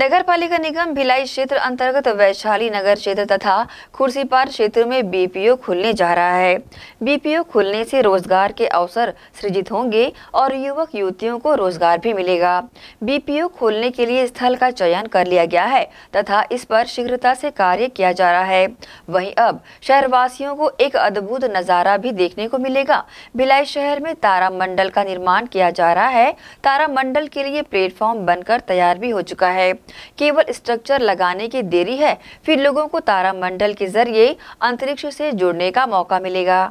नगर पालिका निगम भिलाई क्षेत्र अंतर्गत वैशाली नगर क्षेत्र तथा खुर्सीपार क्षेत्र में बीपीओ खुलने जा रहा है बीपीओ खुलने से रोजगार के अवसर सृजित होंगे और युवक युवतियों को रोजगार भी मिलेगा बीपीओ खोलने के लिए स्थल का चयन कर लिया गया है तथा इस पर शीघ्रता से कार्य किया जा रहा है वही अब शहरवासियों को एक अद्भुत नज़ारा भी देखने को मिलेगा भिलाई शहर में तारामंडल का निर्माण किया जा रहा है तारामंडल के लिए प्लेटफॉर्म बनकर तैयार भी हो चुका है केवल स्ट्रक्चर लगाने की देरी है फिर लोगों को तारामंडल के जरिए अंतरिक्ष से जुड़ने का मौका मिलेगा